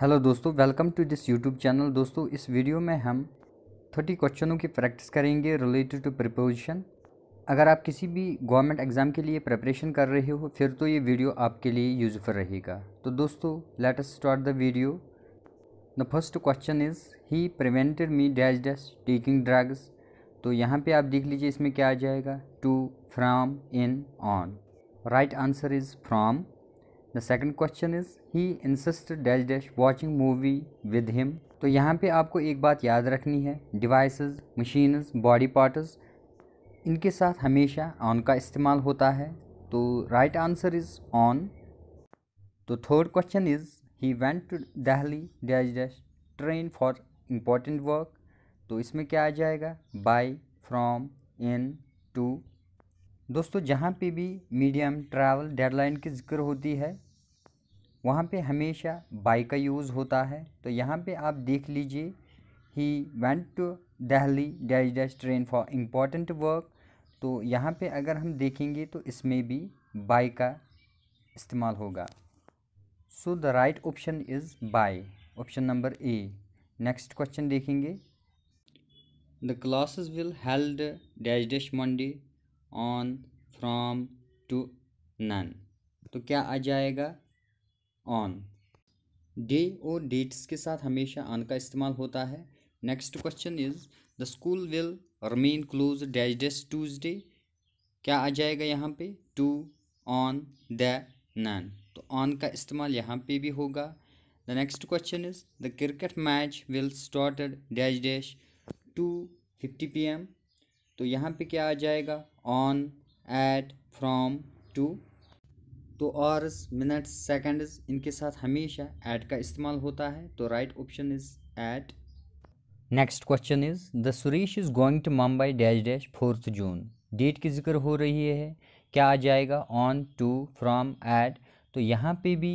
hello दोस्तों welcome to this YouTube channel दोस्तों इस वीडियो में हम थर्टी क्वेश्चनों की प्रैक्टिस करेंगे रिलेटेड टू प्रिपोजिशन अगर आप किसी भी गवर्नमेंट एग्ज़ाम के लिए प्रिपरेशन कर रहे हो फिर तो ये वीडियो आपके लिए यूजफुल रहेगा तो दोस्तों let us start the video the first question is he prevented me dash dash taking drugs तो यहाँ पे आप देख लीजिए इसमें क्या आ जाएगा to from in on right answer is from the second question is he insisted dash dash watching movie with him तो यहाँ पे आपको एक बात याद रखनी है डिवाइस मशीनस बॉडी पार्टस इनके साथ हमेशा ऑन का इस्तेमाल होता है तो राइट आंसर इज़ ऑन तो third question is he went to Delhi dash dash train for important work तो इसमें क्या आ जाएगा बाई फ्राम इन टू दोस्तों जहाँ पे भी मीडियम ट्रैवल डेडलाइन की जिक्र होती है वहाँ पे हमेशा बाई का यूज़ होता है तो यहाँ पे आप देख लीजिए he went to Delhi dash dash train for important work तो यहाँ पे अगर हम देखेंगे तो इसमें भी बाई का इस्तेमाल होगा so the right option is by option number A next question देखेंगे the classes will held dash dash Monday on from to none तो क्या आ जाएगा ऑन डे और डेट्स के साथ हमेशा ऑन का इस्तेमाल होता है next question is the school will remain close dash Tuesday क्या आ जाएगा यहाँ पे टू ऑन द नन तो ऑन का इस्तेमाल यहाँ पे भी होगा the next question is the cricket match will started dash dash two fifty P M तो यहाँ पे क्या आ जाएगा ऑन एट फ्रॉम टू तो आवर्स मिनट्स सेकेंड्स इनके साथ हमेशा ऐट का इस्तेमाल होता है तो right option is at next question is the Suresh is going to Mumbai dash dash fourth June date की जिक्र हो रही है क्या आ जाएगा ऑन टू फ्रॉम एट तो यहाँ पे भी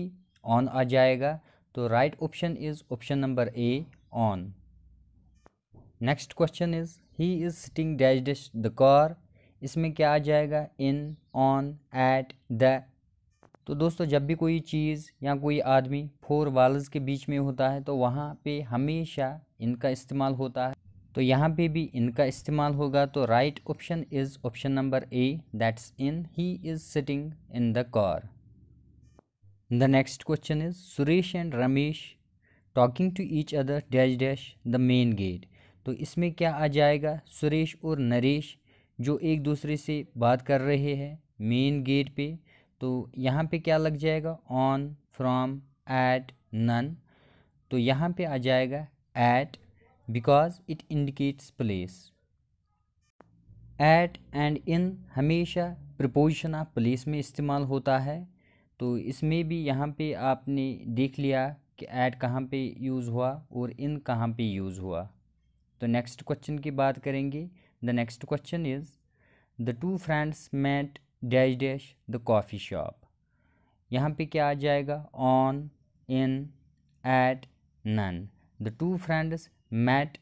ऑन आ जाएगा तो right option is option number A on next question is he is sitting dash dash the car इसमें क्या आ जाएगा इन ऑन एट द तो दोस्तों जब भी कोई चीज़ या कोई आदमी फोर वाल्स के बीच में होता है तो वहाँ पे हमेशा इनका इस्तेमाल होता है तो यहाँ पे भी इनका इस्तेमाल होगा तो right option is option number A that's in he is sitting in the car the next question is Suresh and Ramesh talking to each other dash dash the main gate तो इसमें क्या आ जाएगा सुरेश और नरेश जो एक दूसरे से बात कर रहे हैं मेन गेट पे तो यहाँ पे क्या लग जाएगा ऑन फ्रॉम एट नन तो यहाँ पे आ जाएगा at because it indicates place at and in हमेशा प्रपोजिशन ऑफ प्लेस में इस्तेमाल होता है तो इसमें भी यहाँ पे आपने देख लिया कि ऐट कहाँ पे यूज़ हुआ और इन कहाँ पे यूज़ हुआ तो नेक्स्ट क्वेश्चन की बात करेंगे the next question is the two friends met dash dash the coffee shop यहाँ पे क्या आ जाएगा on in at none the two friends met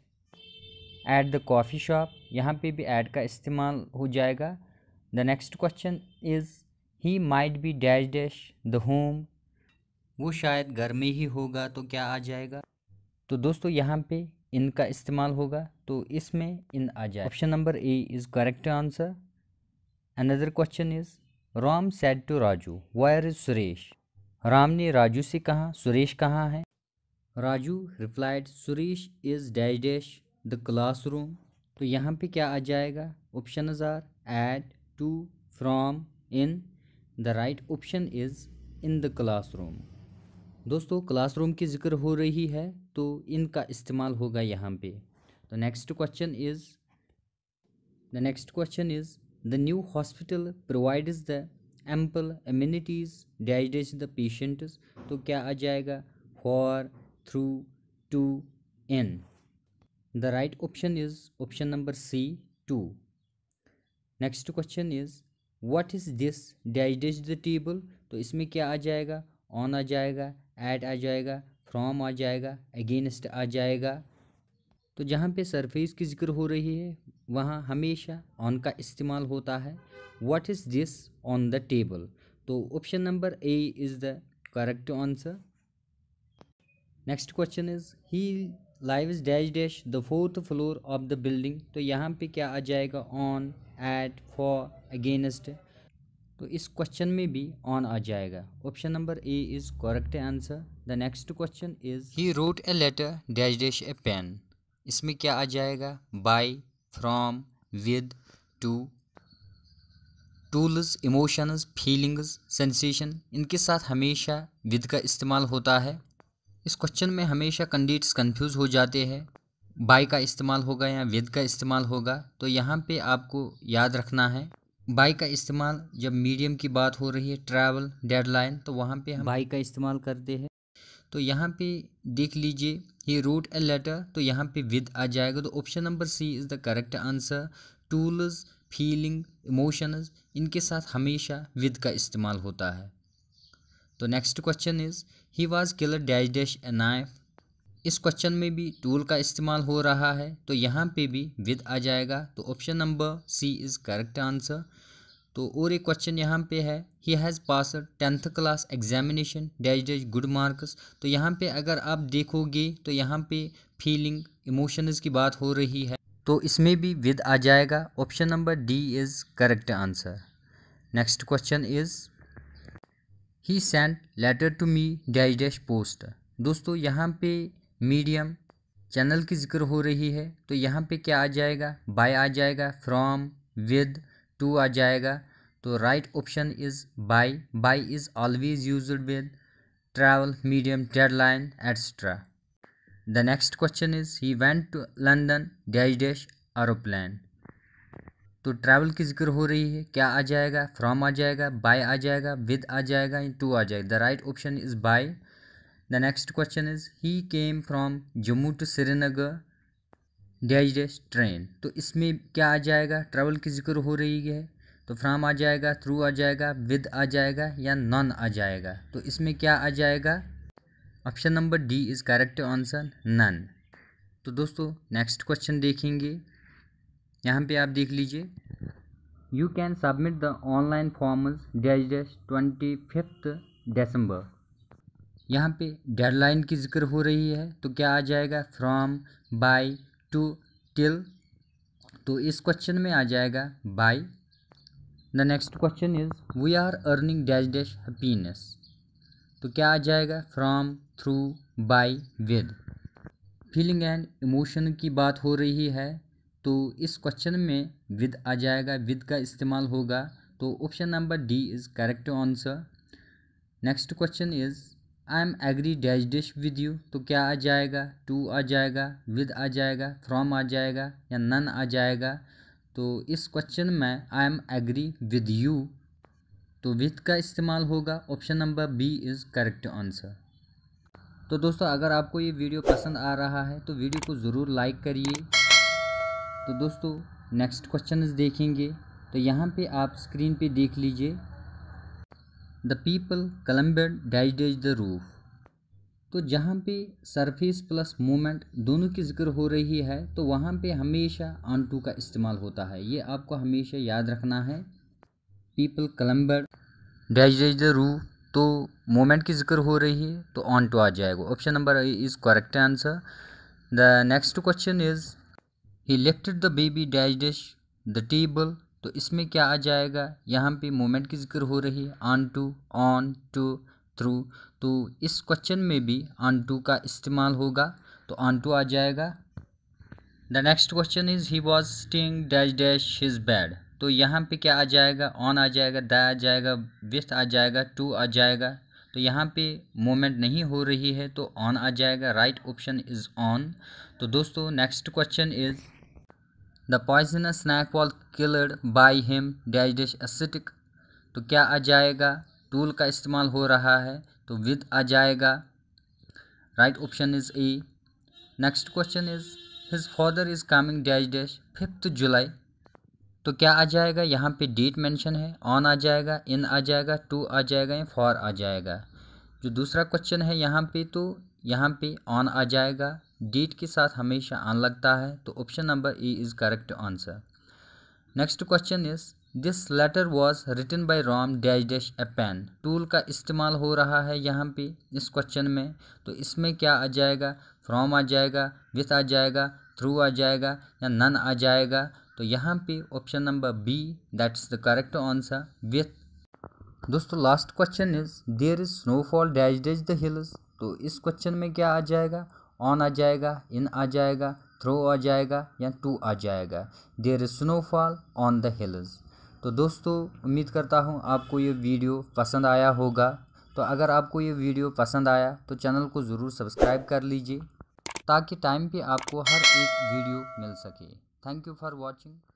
at the coffee shop यहाँ पे भी एट का इस्तेमाल हो जाएगा the next question is he might be dash dash the home वो शायद घर में ही होगा तो क्या आ जाएगा तो दोस्तों यहाँ पे इन का इस्तेमाल होगा तो इसमें इन आ जाए option number A is correct answer another question is Ram said to Raju where is Suresh Ram ने राजू से कहा सुरेश कहाँ है Raju replied Suresh is dash dash the classroom तो यहाँ पे क्या आ जाएगा option are at to from in the right option is in the classroom दोस्तों क्लासरूम की जिक्र हो रही है तो इनका इस्तेमाल होगा यहाँ पे तो next question is the next question is the new hospital provides the ample amenities dash dash the patients तो क्या आ जाएगा for through to in the right option is option number C to next question is what is this dash dash the table तो इसमें क्या आ जाएगा on आ जाएगा एट आ जाएगा फ्रॉम आ जाएगा अगेंस्ट आ जाएगा तो जहाँ पे सरफेस की जिक्र हो रही है वहाँ हमेशा ऑन का इस्तेमाल होता है what is this on the table तो option number A is the correct answer next question is he live is dash dash the fourth floor of the building तो यहाँ पे क्या आ जाएगा ऑन एट फॉर अगेंस्ट तो इस question में भी ऑन आ जाएगा option number A is correct answer the next question is he wrote a letter dash dash a pen इसमें क्या आ जाएगा by from with to tools emotions feelings sensation इनके साथ हमेशा विद का इस्तेमाल होता है इस क्वेश्चन में हमेशा कंडीट्स कंफ्यूज हो जाते हैं बाय का इस्तेमाल होगा या विद का इस्तेमाल होगा तो यहाँ पे आपको याद रखना है बाइक का इस्तेमाल जब मीडियम की बात हो रही है ट्रैवल डेडलाइन तो वहाँ पे हम बाइक का इस्तेमाल करते हैं तो यहाँ पे देख लीजिए ये रूट ए लेटर तो यहाँ पे विद आ जाएगा तो option number C is the correct answer tools feeling emotions इनके साथ हमेशा विद का इस्तेमाल होता है तो next question is he was killer dash dash a knife इस क्वेश्चन में भी टूल का इस्तेमाल हो रहा है तो यहाँ पे भी विद आ जाएगा तो option number C is correct answer तो और एक क्वेश्चन यहाँ पे है he has pass tenth class examination dash dash good marks तो यहाँ पे अगर आप देखोगे तो यहाँ पे फीलिंग इमोशंस की बात हो रही है तो इसमें भी विद आ जाएगा option number D is correct answer next question is he send letter to me dash dash post दोस्तों यहाँ पे मीडियम चैनल की जिक्र हो रही है तो यहाँ पे क्या आ जाएगा बाय आ जाएगा फ्रॉम विद टू आ जाएगा तो right option is by by is always use with travel medium deadline etcetera the next question is he went to London dash dash aeroplane तो ट्रैवल की जिक्र हो रही है क्या आ जाएगा फ्रॉम आ जाएगा बाय आ जाएगा विद आ जाएगा टू आ जाएगा the right option is by The next question is he came from Jammu to Srinagar dash dash train तो इसमें क्या आ जाएगा ट्रैवल की जिक्र हो रही है तो फ्राम आ जाएगा थ्रू आ जाएगा विद आ जाएगा या नॉन आ जाएगा तो इसमें क्या आ जाएगा option number D is correct answer none तो दोस्तों नेक्स्ट क्वेश्चन देखेंगे यहाँ पे आप देख लीजिए you can submit the online forms dash dash twenty fifth December यहाँ पे डेडलाइन की जिक्र हो रही है तो क्या आ जाएगा फ्रॉम बाय टू टिल तो इस क्वेश्चन में आ जाएगा by the next question is we are earning dash dash happiness तो क्या आ जाएगा from through by with feeling and emotion की बात हो रही है तो इस क्वेश्चन में विद आ जाएगा विद का इस्तेमाल होगा तो option number D is correct answer next question is I am agree dash dash with you तो क्या आ जाएगा टू आ जाएगा विद आ जाएगा फ्रॉम आ जाएगा या नन आ जाएगा तो इस क्वेश्चन में I am agree with you तो विद का इस्तेमाल होगा option number B is correct answer तो दोस्तों अगर आपको ये वीडियो पसंद आ रहा है तो वीडियो को ज़रूर लाइक करिए तो दोस्तों नेक्स्ट क्वेश्चन देखेंगे तो यहाँ पे आप स्क्रीन पे देख लीजिए the people climbed dash dash the roof तो जहाँ पे सरफेस प्लस मोमेंट दोनों की जिक्र हो रही है तो वहाँ पे हमेशा ऑन टू का इस्तेमाल होता है ये आपको हमेशा याद रखना है people climbed dash dash the roof तो मोमेंट की जिक्र हो रही है तो ऑन टू आ जाएगा option number is correct answer the next question is he lifted the baby dash dash the table तो इसमें क्या आ जाएगा यहाँ पे मोमेंट की जिक्र हो रही है on to on to through तो इस क्वेश्चन में भी ऑन टू का इस्तेमाल होगा तो ऑन टू आ जाएगा the next question is he was sitting dash dash his bed तो यहाँ पे क्या आ जाएगा ऑन आ जाएगा द आ जाएगा विथ आ जाएगा टू आ जाएगा तो यहाँ पे मोमेंट नहीं हो रही है तो ऑन आ जाएगा राइट ऑप्शन इज़ ऑन तो दोस्तों next question is the poisonous snake was killed by him dash dash a stick तो क्या आ जाएगा टूल का इस्तेमाल हो रहा है तो विद आ जाएगा right option is A next question is his father is coming dash dash fifth July तो क्या आ जाएगा यहाँ पे डेट मेंशन है ऑन आ जाएगा इन आ जाएगा टू आ जाएगा या फॉर आ जाएगा जो दूसरा क्वेश्चन है यहाँ पे तो यहाँ पे ऑन आ जाएगा डेट के साथ हमेशा आन लगता है तो option number A is correct answer next question is this letter was written by Ram dash dash a pen tool का इस्तेमाल हो रहा है यहाँ पे इस क्वेश्चन में तो इसमें क्या आ जाएगा फ्रॉम आ जाएगा विथ आ जाएगा थ्रू आ जाएगा या नन आ जाएगा तो यहाँ पे option number B is the correct answer with दोस्तों last question is there is snowfall dash dash the hills तो इस क्वेश्चन में क्या आ जाएगा ऑन आ जाएगा इन आ जाएगा थ्रो आ जाएगा या टू आ जाएगा there is snowfall on the hills तो दोस्तों उम्मीद करता हूँ आपको ये वीडियो पसंद आया होगा तो अगर आपको ये वीडियो पसंद आया तो चैनल को ज़रूर सब्सक्राइब कर लीजिए ताकि टाइम पे आपको हर एक वीडियो मिल सके थैंक यू फॉर वॉचिंग